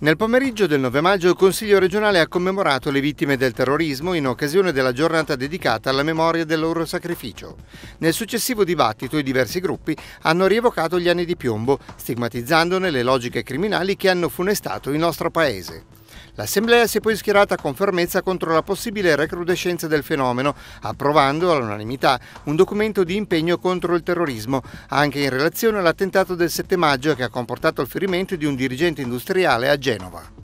Nel pomeriggio del 9 maggio il Consiglio regionale ha commemorato le vittime del terrorismo in occasione della giornata dedicata alla memoria del loro sacrificio. Nel successivo dibattito i diversi gruppi hanno rievocato gli anni di piombo, stigmatizzandone le logiche criminali che hanno funestato il nostro Paese. L'Assemblea si è poi schierata con fermezza contro la possibile recrudescenza del fenomeno, approvando all'unanimità un documento di impegno contro il terrorismo, anche in relazione all'attentato del 7 maggio che ha comportato il ferimento di un dirigente industriale a Genova.